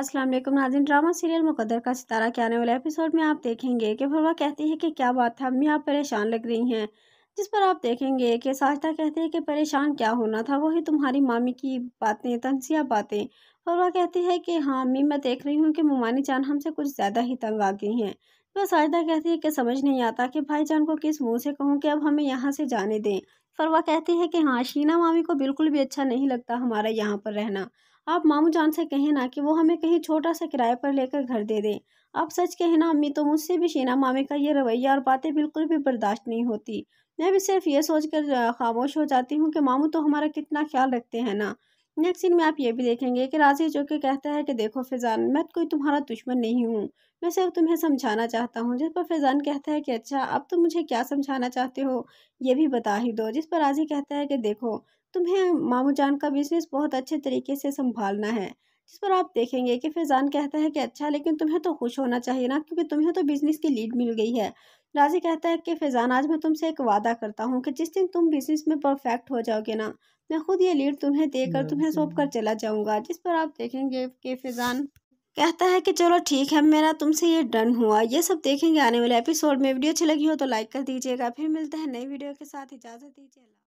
अस्सलाम वालेकुम नाजिन drama serial मुकदर का सितारा के आने वाले एपिसोड में आप देखेंगे कि फरवा कहती है कि क्या बात है अम्मी आप परेशान लग रही हैं जिस पर आप देखेंगे कि साजदा कहते हैं कि परेशान क्या होना था वही तुम्हारी मामी की बातें तनसिया बातें फरवा कहती है कि हाँ अम्मी मैं देख रही हूँ कि मुमानी जान हमसे कुछ ज़्यादा ही तंग आ गई हैं वह साजदा कहती है कि समझ नहीं आता कि जान को किस मुँह से कहूँ कि अब हमें यहाँ से जाने दें पर वह कहती है कि हाँ शीना मामी को बिल्कुल भी अच्छा नहीं लगता हमारा यहाँ पर रहना आप मामू जान से कहें ना कि वो हमें कहीं छोटा सा किराए पर लेकर घर दे दें आप सच कहें ना अम्मी तो मुझसे भी शीना मामी का ये रवैया और बातें बिल्कुल भी बर्दाश्त नहीं होती मैं भी सिर्फ ये सोच कर खामोश हो जाती हूँ कि मामू तो हमारा कितना ख्याल रखते हैं ना नेक्स्ट सीन में आप ये भी देखेंगे कि राजी जो कि कहता है कि देखो फैज़ान मैं कोई तुम्हारा दुश्मन नहीं हूँ मैं सिर्फ तुम्हें समझाना चाहता हूँ जिस पर फैज़ान कहता है कि अच्छा अब तुम मुझे क्या समझाना चाहते हो ये भी बता ही दो जिस पर राजी कहता है कि देखो तुम्हें मामू जान का बिज़नेस बहुत अच्छे तरीके से संभालना है इस पर आप देखेंगे कि फैज़ान कहता है कि अच्छा लेकिन तुम्हें तो खुश होना चाहिए ना क्योंकि तुम्हें तो बिज़नेस की लीड मिल गई है राजी कहता है कि फैज़ान आज मैं तुमसे एक वादा करता हूँ कि जिस दिन तुम बिज़नेस में परफेक्ट हो जाओगे ना मैं खुद ये लीड तुम्हें देकर तुम्हें सौंप कर चला जाऊँगा जिस पर आप देखेंगे कि फैज़ान कहता है कि चलो ठीक है मेरा तुमसे ये डन हुआ ये सब देखेंगे आने वाले एपिसोड में वीडियो अच्छी लगी हो तो लाइक कर दीजिएगा फिर मिलता है नई वीडियो के साथ इजाज़त दीजिए